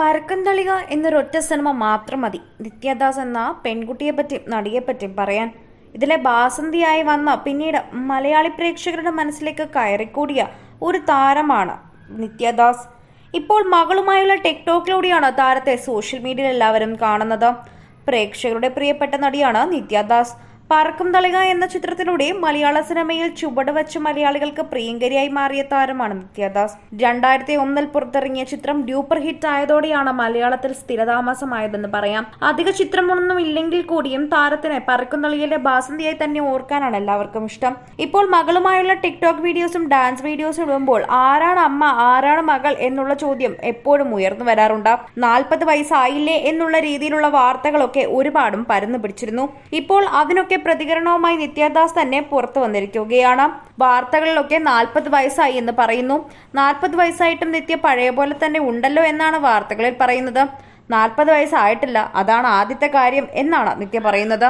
പരക്കന്തളിക എന്നൊരൊറ്റ cinema മാത്രം മതി നിത്യദാസ് എന്ന പെൺകുട്ടിയെപ്പറ്റിയും നടിയെപ്പറ്റിയും പറയാൻ ഇതിലെ ബാസന്തിയായി വന്ന പിന്നീട് മലയാളി പ്രേക്ഷകരുടെ മനസ്സിലേക്ക് കയറിക്കൂടിയ ഒരു താരമാണ് നിത്യദാസ് ഇപ്പോൾ മകളുമായുള്ള ടെക്ടോക്കിലൂടെയാണ് താരത്തെ സോഷ്യൽ മീഡിയയിൽ എല്ലാവരും കാണുന്നത് പ്രേക്ഷകരുടെ പ്രിയപ്പെട്ട നടിയാണ് നിത്യദാസ് പാർക്കും തളിക എന്ന ചിത്രത്തിലൂടെ മലയാള സിനിമയിൽ ചുവട് വച്ച് മലയാളികൾക്ക് പ്രിയങ്കരിയായി മാറിയ താരമാണ് നിത്യദാസ് രണ്ടായിരത്തി ഒന്നിൽ പുറത്തിറങ്ങിയ ചിത്രം ഡ്യൂപ്പർ ഹിറ്റ് ആയതോടെയാണ് മലയാളത്തിൽ സ്ഥിരതാമസമായതെന്ന് പറയാം അധിക ചിത്രമൊന്നും ഇല്ലെങ്കിൽ കൂടിയും താരത്തിന് പറക്കും തളികയിലെ ബാസന്തിയായി തന്നെ ഓർക്കാനാണ് എല്ലാവർക്കും ഇഷ്ടം ഇപ്പോൾ മകളുമായുള്ള ടിക്ടോക്ക് വീഡിയോസും ഡാൻസ് വീഡിയോസും ഇടുമ്പോൾ ആരാണ് അമ്മ ആരാണ് മകൾ എന്നുള്ള ചോദ്യം എപ്പോഴും ഉയർന്നു വരാറുണ്ട് നാൽപ്പത് വയസ്സായില്ലേ എന്നുള്ള രീതിയിലുള്ള വാർത്തകളൊക്കെ ഒരുപാടും പരന്നു പിടിച്ചിരുന്നു ഇപ്പോൾ അതിനൊക്കെ പ്രതികരണവുമായി നിത്യദാസ് തന്നെ പുറത്തു വന്നിരിക്കുകയാണ് വാർത്തകളിലൊക്കെ നാൽപ്പത് വയസ്സായി എന്ന് പറയുന്നു നാൽപ്പത് വയസ്സായിട്ടും നിത്യ പഴയ പോലെ തന്നെ ഉണ്ടല്ലോ എന്നാണ് വാർത്തകളിൽ പറയുന്നത് നാൽപ്പത് വയസ്സായിട്ടില്ല അതാണ് ആദ്യത്തെ കാര്യം എന്നാണ് നിത്യ പറയുന്നത്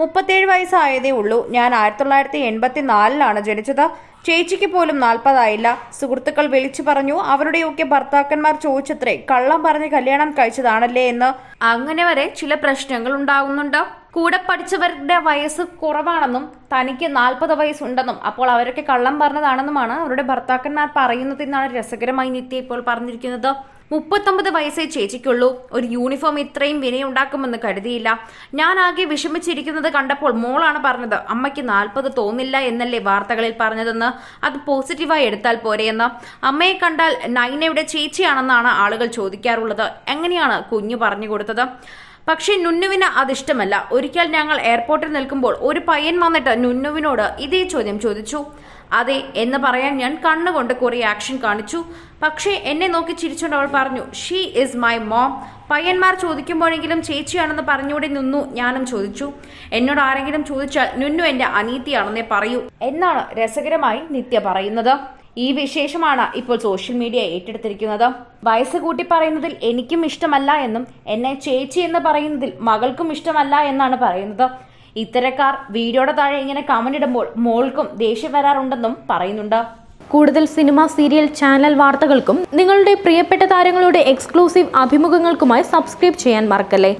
മുപ്പത്തിയേഴ് വയസ്സായതേ ഉള്ളൂ ഞാൻ ആയിരത്തി തൊള്ളായിരത്തി എൺപത്തി നാലിലാണ് ജനിച്ചത് ചേച്ചിക്ക് പോലും നാൽപ്പതായില്ല സുഹൃത്തുക്കൾ വിളിച്ചു പറഞ്ഞു അവരുടെയൊക്കെ ഭർത്താക്കന്മാർ ചോദിച്ചത്രേ കള്ളം പറഞ്ഞ് കല്യാണം കഴിച്ചതാണല്ലേ എന്ന് അങ്ങനെ വരെ ചില പ്രശ്നങ്ങൾ ഉണ്ടാകുന്നുണ്ട് കൂടെ പഠിച്ചവരുടെ വയസ്സ് കുറവാണെന്നും തനിക്ക് നാൽപ്പത് വയസ്സുണ്ടെന്നും അപ്പോൾ അവരൊക്കെ കള്ളം പറഞ്ഞതാണെന്നുമാണ് അവരുടെ ഭർത്താക്കന്മാർ പറയുന്നത് എന്നാണ് രസകരമായി നിത്യ ഇപ്പോൾ പറഞ്ഞിരിക്കുന്നത് മുപ്പത്തൊമ്പത് വയസ്സേ ചേച്ചിക്കുള്ളൂ ഒരു യൂണിഫോം ഇത്രയും വിനയുണ്ടാക്കുമെന്ന് കരുതിയില്ല ഞാൻ ആകെ വിഷമിച്ചിരിക്കുന്നത് കണ്ടപ്പോൾ മോളാണ് പറഞ്ഞത് അമ്മയ്ക്ക് നാൽപ്പത് തോന്നില്ല എന്നല്ലേ വാർത്തകളിൽ പറഞ്ഞതെന്ന് അത് പോസിറ്റീവായി എടുത്താൽ പോരെയെന്ന് അമ്മയെ കണ്ടാൽ നൈനയുടെ ചേച്ചിയാണെന്നാണ് ആളുകൾ ചോദിക്കാറുള്ളത് എങ്ങനെയാണ് കുഞ്ഞു പറഞ്ഞു കൊടുത്തത് പക്ഷേ നുന്നുവിന് അതിഷ്ടമല്ല ഒരിക്കൽ ഞങ്ങൾ എയർപോർട്ടിൽ നിൽക്കുമ്പോൾ ഒരു പയ്യൻ വന്നിട്ട് നുന്നുവിനോട് ഇതേ ചോദ്യം ചോദിച്ചു അതെ എന്ന് പറയാൻ ഞാൻ കണ്ണുകൊണ്ട് കുറെ ആക്ഷൻ കാണിച്ചു പക്ഷേ എന്നെ നോക്കി ചിരിച്ചുകൊണ്ട് അവൾ പറഞ്ഞു ഷീ ഇസ് മൈ മോം പയ്യന്മാർ ചോദിക്കുമ്പോഴെങ്കിലും ചേച്ചിയാണെന്ന് പറഞ്ഞുകൂടെ നിന്നു ഞാനും ചോദിച്ചു എന്നോട് ആരെങ്കിലും ചോദിച്ചാൽ നുന്നു എൻ്റെ അനീതിയാണെന്നേ പറയൂ എന്നാണ് രസകരമായി നിത്യ പറയുന്നത് ഈ വിശേഷമാണ് ഇപ്പോൾ സോഷ്യൽ മീഡിയ ഏറ്റെടുത്തിരിക്കുന്നത് വയസ്സ് കൂട്ടി പറയുന്നതിൽ എനിക്കും ഇഷ്ടമല്ല എന്നും എന്നെ ചേച്ചി എന്ന് പറയുന്നതിൽ മകൾക്കും ഇഷ്ടമല്ല എന്നാണ് പറയുന്നത് ഇത്തരക്കാർ വീഡിയോയുടെ താഴെ ഇങ്ങനെ കമന്റ് ഇടുമ്പോൾ മോൾക്കും ദേഷ്യം വരാറുണ്ടെന്നും പറയുന്നുണ്ട് കൂടുതൽ സിനിമ സീരിയൽ ചാനൽ വാർത്തകൾക്കും നിങ്ങളുടെ പ്രിയപ്പെട്ട താരങ്ങളുടെ എക്സ്ക്ലൂസീവ് അഭിമുഖങ്ങൾക്കുമായി സബ്സ്ക്രൈബ് ചെയ്യാൻ മറക്കല്ലേ